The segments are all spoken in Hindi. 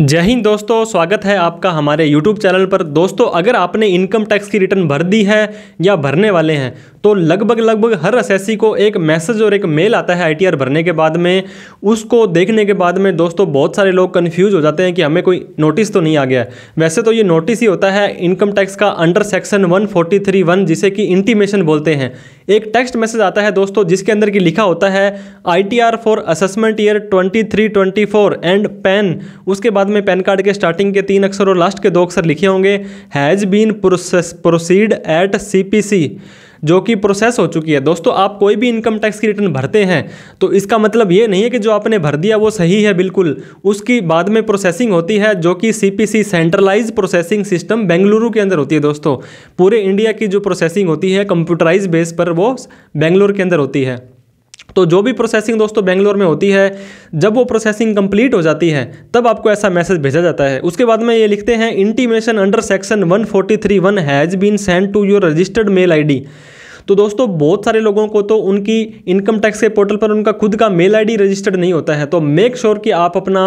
जय हिंद दोस्तों स्वागत है आपका हमारे YouTube चैनल पर दोस्तों अगर आपने इनकम टैक्स की रिटर्न भर दी है या भरने वाले हैं तो लगभग लगभग हर एस को एक मैसेज और एक मेल आता है आईटीआर भरने के बाद में उसको देखने के बाद में दोस्तों बहुत सारे लोग कन्फ्यूज हो जाते हैं कि हमें कोई नोटिस तो नहीं आ गया वैसे तो ये नोटिस ही होता है इनकम टैक्स का अंडर सेक्शन वन फोर्टी जिसे कि इंटीमेशन बोलते हैं एक टेक्स्ट मैसेज आता है दोस्तों जिसके अंदर की लिखा होता है I for assessment year twenty three twenty four and PAN उसके बाद में पैन कार्ड के स्टार्टिंग के तीन अक्सर और लास्ट के दो अक्सर लिखे होंगे has been process proceed at C जो कि प्रोसेस हो चुकी है दोस्तों आप कोई भी इनकम टैक्स की रिटर्न भरते हैं तो इसका मतलब ये नहीं है कि जो आपने भर दिया वो सही है बिल्कुल उसकी बाद में प्रोसेसिंग होती है जो कि CPC centralise processing system Bengaluru के अंदर होती है दोस्तों पूरे इंडिया की जो प्रोसेसिंग होती है कंप्यूटराइज बेस पर वो बेंगलुरु के अंदर होती है तो जो भी प्रोसेसिंग दोस्तों बेंगलोर में होती है जब वो प्रोसेसिंग कंप्लीट हो जाती है तब आपको ऐसा मैसेज भेजा जाता है उसके बाद में ये लिखते हैं intimation under section 143 one has been send to your registered mail ID तो दोस्तों बहुत सारे लोगों को तो उनकी इनकम टैक्स के पोर्टल पर उनका खुद का मेल आईडी रजिस्टर्ड नहीं होता है तो मेक श्योर कि आप अपना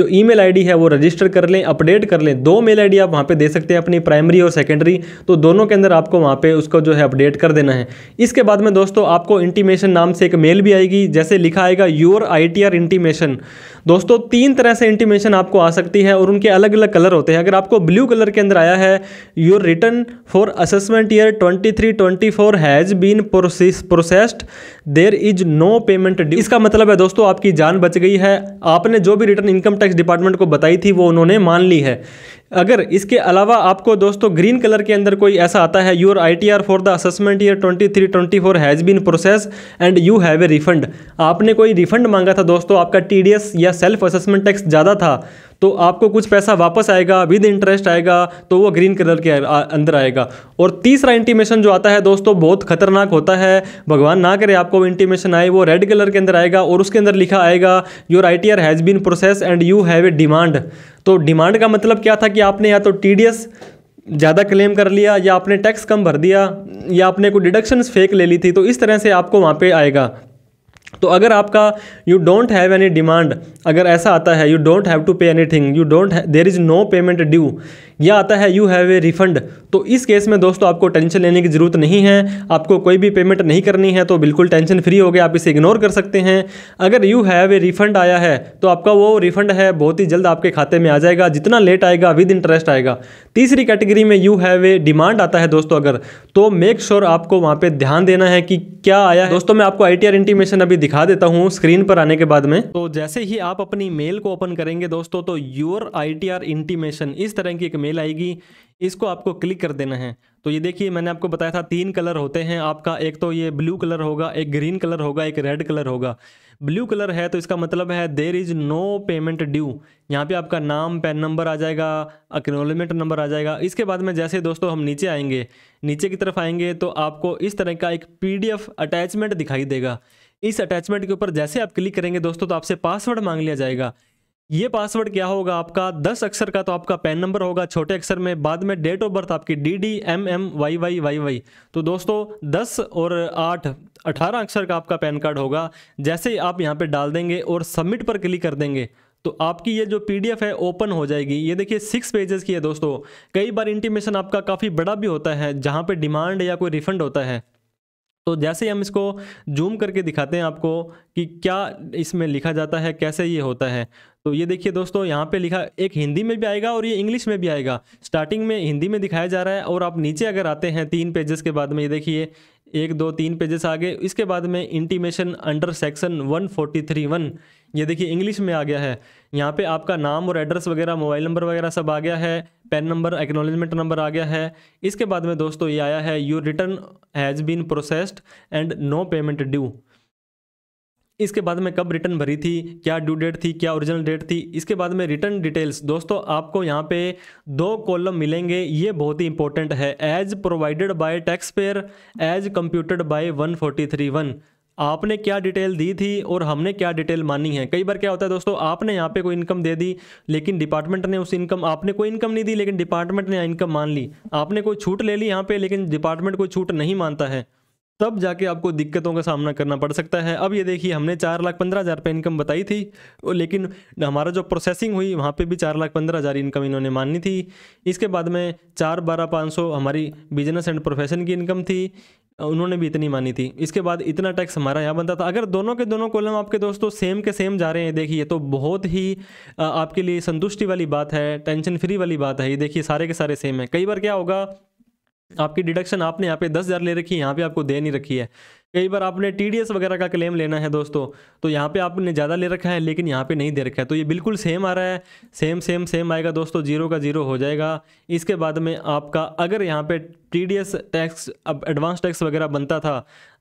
जो ईमेल आईडी है वो रजिस्टर कर लें अपडेट कर लें दो मेल आईडी आप वहाँ पे दे सकते हैं अपनी प्राइमरी और सेकेंडरी तो दोनों के अंदर आपको वहाँ पे उसको जो है अपडेट कर देना है इसके बाद में दोस्तों आपको इंटीमेशन नाम से एक मेल भी आएगी जैसे लिखा आएगा योर आई इंटीमेशन दोस्तों तीन तरह से इंटीमेशन आपको आ सकती है और उनके अलग अलग कलर होते हैं अगर आपको ब्लू कलर के अंदर आया है your return for assessment year twenty three twenty four has has been process processed there is no payment due इसका मतलब है दोस्तों आपकी जान बच गई है आपने जो भी रिटर्न इनकम टैक्स डिपार्टमेंट को बताई थी वो उन्होंने मान ली है अगर इसके अलावा आपको दोस्तों ग्रीन कलर के अंदर कोई ऐसा आता है your I T R for the assessment year twenty three twenty four has been process and you have a refund आपने कोई रिफंड मांगा था दोस्तों आपका टी डी एस या सेल्फ असेसमेंट टैक्स ज़्यादा था तो आपको कुछ पैसा वापस आएगा विद इंटरेस्ट आएगा तो वो ग्रीन कलर के अंदर आएगा और तीसरा इंटीमेशन जो आता है दोस्तों बहुत खतरनाक होता है भगवान ना करे आपको वो इंटीमेशन आए वो रेड कलर के अंदर आएगा और उसके अंदर लिखा आएगा your I T R has been process and you have a demand तो डिमांड का मतलब क्या था कि आपने या तो टी ज़्यादा क्लेम कर लिया या आपने टैक्स कम भर दिया या आपने कोई डिडक्शंस फेक ले ली थी तो इस तरह से आपको वहाँ पे आएगा तो अगर आपका you don't have any demand अगर ऐसा आता है you don't have to pay anything you don't there is no payment due या आता है यू हैव ए रिफंड तो इस केस में दोस्तों आपको टेंशन लेने की ज़रूरत नहीं है आपको कोई भी पेमेंट नहीं करनी है तो बिल्कुल टेंशन फ्री हो गया आप इसे इग्नोर कर सकते हैं अगर यू हैव ए रिफंड आया है तो आपका वो रिफंड है बहुत ही जल्द आपके खाते में आ जाएगा जितना लेट आएगा विद इंटरेस्ट आएगा तीसरी कैटेगरी में यू हैव ए डिमांड आता है दोस्तों अगर तो मेक श्योर sure आपको वहाँ पर ध्यान देना है कि क्या आया दोस्तों मैं आपको आई टी इंटीमेशन अभी दिखा देता हूँ स्क्रीन पर आने के बाद में तो जैसे ही आप अपनी मेल को ओपन करेंगे दोस्तों तो your I T R intimation इस तरह की एक मेल आएगी इसको आपको क्लिक कर देना है तो ये देखिए मैंने आपको बताया था तीन कलर होते हैं आपका एक तो ये ब्लू कलर होगा एक ग्रीन कलर होगा एक रेड कलर होगा ब्लू कलर है तो इसका मतलब है there is no payment due यहाँ पे आपका नाम पैन नंबर आ जाएगा अक्नोलमेंट नंबर आ जाएगा इसके बाद में जैसे दोस्तों हम नीचे आएंगे नीचे की तरफ आएंगे तो आपको इस तरह का एक पीडीएफ अटैचमेंट दिखाई देगा इस अटैचमेंट के ऊपर जैसे आप क्लिक करेंगे दोस्तों तो आपसे पासवर्ड मांग लिया जाएगा ये पासवर्ड क्या होगा आपका दस अक्षर का तो आपका पैन नंबर होगा छोटे अक्षर में बाद में डेट ऑफ बर्थ आपकी D D M M Y Y Y Y तो दोस्तों दस और आठ अठारह अक्षर का आपका पैन कार्ड होगा जैसे ही आप यहाँ पे डाल देंगे और सबमिट पर क्लिक कर देंगे तो आपकी ये जो पीडीएफ है ओपन हो जाएगी ये देखिए सिक्स पेजेस की है दोस्तों कई बार इंटीमेशन आपका काफ़ी बड़ा भी होता है जहाँ पर डिमांड या कोई रिफंड होता है तो जैसे ही हम इसको जूम करके दिखाते हैं आपको कि क्या इसमें लिखा जाता है कैसे ये होता है तो ये देखिए दोस्तों यहाँ पे लिखा एक हिंदी में भी आएगा और ये इंग्लिश में भी आएगा स्टार्टिंग में हिंदी में दिखाया जा रहा है और आप नीचे अगर आते हैं तीन पेजेस के बाद में ये देखिए एक दो तीन पेजेस आगे इसके बाद में intimation under section one forty three one ये देखिए इंग्लिश में आ गया है यहाँ पे आपका नाम और एड्रेस वगैरह मोबाइल नंबर वगैरह सब आ गया है पेन नंबर एक्नोलिजमेंट नंबर आ गया है इसके बाद में दोस्तों ये आया है you return has been processed and no payment due इसके बाद में कब रिटर्न भरी थी क्या ड्यू डेट थी क्या ओरिजिनल डेट थी इसके बाद में रिटर्न डिटेल्स दोस्तों आपको यहाँ पे दो कॉलम मिलेंगे ये बहुत ही इंपॉर्टेंट है as provided by taxpayer as computed by one forty three one आपने क्या डिटेल दी थी और हमने क्या डिटेल मानी है कई बार क्या होता है दोस्तों आपने यहाँ पे कोई इनकम दे दी लेकिन डिपार्टमेंट ने उस इनकम आपने कोई इनकम नहीं दी लेकिन डिपार्टमेंट ने इनकम मान ली आपने कोई छूट ले ली यहाँ पे लेकिन डिपार्टमेंट कोई छूट नहीं मानता है तब जाके आपको दिक्कतों का सामना करना पड़ सकता है अब ये देखिए हमने चार लाख पंद्रह हज़ार रुपये इनकम बताई थी लेकिन हमारा जो प्रोसेसिंग हुई वहाँ पे भी चार लाख पंद्रह हज़ार इनकम इन्होंने माननी थी इसके बाद में चार बारह पाँच सौ हमारी बिजनेस एंड प्रोफेशन की इनकम थी उन्होंने भी इतनी मानी थी इसके बाद इतना टैक्स हमारा यहाँ बनता था अगर दोनों के दोनों कॉलम आपके दोस्तों सेम के सेम जा रहे हैं देखिए तो बहुत ही आपके लिए संतुष्टि वाली बात है टेंशन फ्री वाली बात है ये देखिए सारे के सारे सेम है कई बार क्या होगा आपकी डिडक्शन आपने यहाँ पे दस हज़ार ले रखी है यहाँ पे आपको दे नहीं रखी है कई बार आपने टी वगैरह का क्लेम लेना है दोस्तों तो यहाँ पे आपने ज़्यादा ले रखा है लेकिन यहाँ पे नहीं दे रखा है तो ये बिल्कुल सेम आ रहा है सेम सेम सेम आएगा दोस्तों जीरो का जीरो हो जाएगा इसके बाद में आपका अगर यहाँ पे टी टैक्स अब एडवांस टैक्स वगैरह बनता था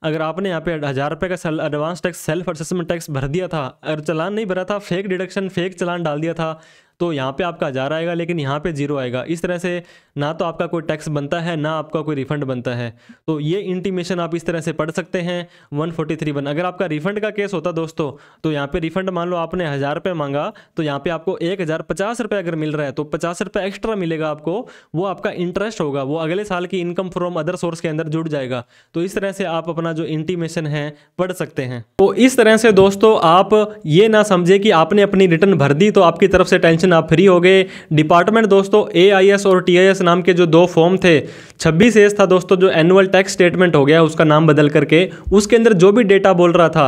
अगर आपने यहाँ पे हज़ार रुपये का self advance tax self assessment tax भर दिया था अगर चलान नहीं भरा था फेक डिडक्शन फेक चलान डाल दिया था तो यहाँ पे आपका हज़ार आएगा लेकिन यहाँ पे जीरो आएगा इस तरह से ना तो आपका कोई टैक्स बनता है ना आपका कोई रिफंड बनता है तो ये इंटीमेशन आप इस तरह से पढ़ सकते हैं वन फोर्टी थ्री वन अगर आपका रिफंड का केस होता दोस्तों तो यहाँ पे रिफंड मान लो आपने हज़ार रुपये मांगा तो यहाँ पे आपको एक हज़ार पचास रुपये अगर मिल रहा है तो पचास रुपये एक्स्ट्रा मिलेगा आपको वो आपका इंटरेस्ट होगा वो अगले साल की इनकम फ्रॉम अदर सोर्स के अंदर जुड़ जाएगा तो इस तरह से आप अपना जो इंटीमेशन है पढ़ सकते हैं तो इस तरह से दोस्तों आप ये ना समझे कि आपने अपनी रिटर्न भर दी तो आपकी तरफ से टेंशन आप फ्री हो गए डिपार्टमेंट दोस्तों ए और टी नाम के जो दो फॉर्म थे छब्बीस एस था दोस्तों जो एनुअल टैक्स स्टेटमेंट हो गया उसका नाम बदल करके उसके अंदर जो भी डेटा बोल रहा था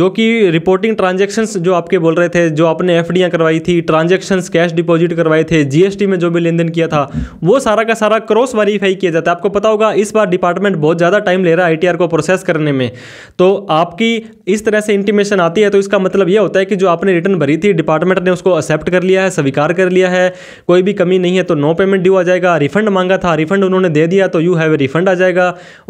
जो कि रिपोर्टिंग ट्रांजेक्शन जो आपके बोल रहे थे जो आपने एफ करवाई थी ट्रांजेक्शन कैश डिपोजिट करवाए थे जीएसटी में जो भी लेन देन किया था वो सारा का सारा क्रॉस वेरीफाई किया जाता है आपको पता होगा इस बार डिपार्टमेंट बहुत ज़्यादा टाइम ले रहा है आई को प्रोसेस करने में तो आपकी इस तरह से इंटीमेशन आती है तो इसका मतलब यह होता है कि जो आपने रिटर्न भरी थी डिपार्टमेंट ने उसको एक्सेप्ट कर लिया है स्वीकार कर लिया है कोई भी कमी नहीं है तो नो पेमेंट ड्यू आ जाएगा का रिफंड मांगा था रिफंड उन्होंने दे दिया तो यू हैव ए रिफंड आ जाएगा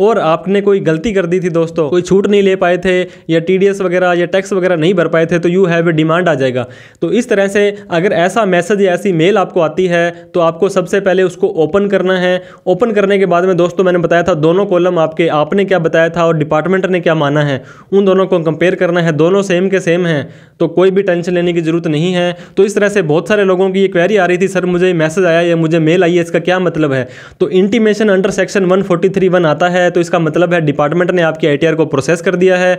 और आपने कोई गलती कर दी थी दोस्तों कोई छूट नहीं ले पाए थे या टी वगैरह या टैक्स वगैरह नहीं भर पाए थे तो यू हैव ए डिमांड आ जाएगा तो इस तरह से अगर ऐसा मैसेज या ऐसी मेल आपको आती है तो आपको सबसे पहले उसको ओपन करना है ओपन करने के बाद में दोस्तों मैंने बताया था दोनों कॉलम आपके आपने क्या बताया था और डिपार्टमेंट ने क्या माना है उन दोनों को कंपेयर करना है दोनों सेम के सेम हैं तो कोई भी टेंशन लेने की ज़रूरत नहीं है तो इस तरह से बहुत सारे लोगों की ये क्वेरी आ रही थी सर मुझे मैसेज आया या मुझे मेल आई है इसका क्या क्या मतलब है तो intimation under section one forty आता है तो इसका मतलब है डिपार्टमेंट ने आपकी आई को प्रोसेस कर दिया है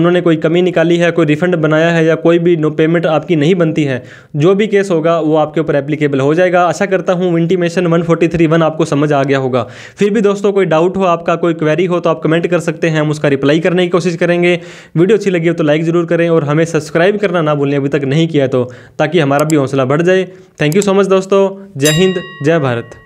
उन्होंने कोई कमी निकाली है कोई रिफंड बनाया है या कोई भी नो पेमेंट आपकी नहीं बनती है जो भी केस होगा वो आपके ऊपर एप्लीकेबल हो जाएगा आशा करता हूँ इंटीमेशन वन फोर्टी आपको समझ आ गया होगा फिर भी दोस्तों कोई डाउट हो आपका कोई क्वेरी हो तो आप कमेंट कर सकते हैं हम उसका रिप्लाई करने की कोशिश करेंगे वीडियो अच्छी लगी हो तो लाइक ज़रूर करें और हमें सब्सक्राइब करना ना भूलें अभी तक नहीं किया तो ताकि हमारा भी हौसला बढ़ जाए थैंक यू सो मच दोस्तों जय हिंद जय भारत